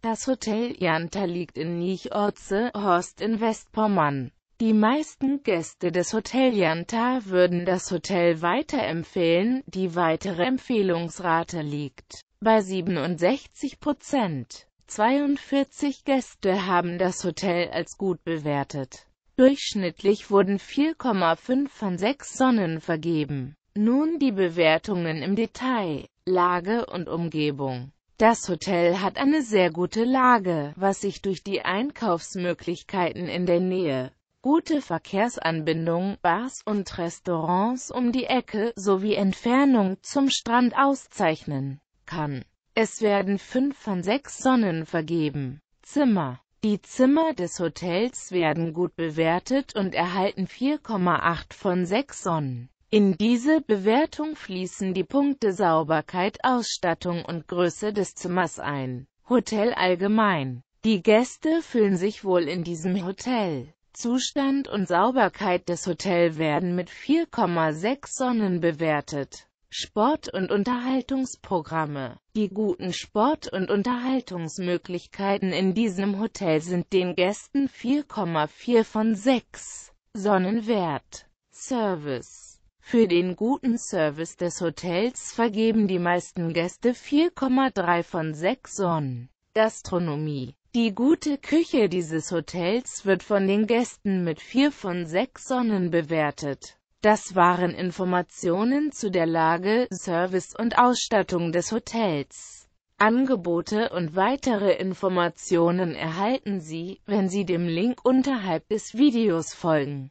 Das Hotel Janta liegt in Nichotze, Horst in Westpommern. Die meisten Gäste des Hotel Janta würden das Hotel weiterempfehlen, die weitere Empfehlungsrate liegt bei 67 Prozent. 42 Gäste haben das Hotel als gut bewertet. Durchschnittlich wurden 4,5 von 6 Sonnen vergeben. Nun die Bewertungen im Detail, Lage und Umgebung. Das Hotel hat eine sehr gute Lage, was sich durch die Einkaufsmöglichkeiten in der Nähe, gute Verkehrsanbindung, Bars und Restaurants um die Ecke sowie Entfernung zum Strand auszeichnen kann. Es werden fünf von sechs Sonnen vergeben. Zimmer Die Zimmer des Hotels werden gut bewertet und erhalten 4,8 von 6 Sonnen. In diese Bewertung fließen die Punkte Sauberkeit, Ausstattung und Größe des Zimmers ein. Hotel allgemein. Die Gäste fühlen sich wohl in diesem Hotel. Zustand und Sauberkeit des Hotels werden mit 4,6 Sonnen bewertet. Sport- und Unterhaltungsprogramme. Die guten Sport- und Unterhaltungsmöglichkeiten in diesem Hotel sind den Gästen 4,4 von 6 Sonnen wert. Service für den guten Service des Hotels vergeben die meisten Gäste 4,3 von 6 Sonnen. Gastronomie Die gute Küche dieses Hotels wird von den Gästen mit 4 von 6 Sonnen bewertet. Das waren Informationen zu der Lage, Service und Ausstattung des Hotels. Angebote und weitere Informationen erhalten Sie, wenn Sie dem Link unterhalb des Videos folgen.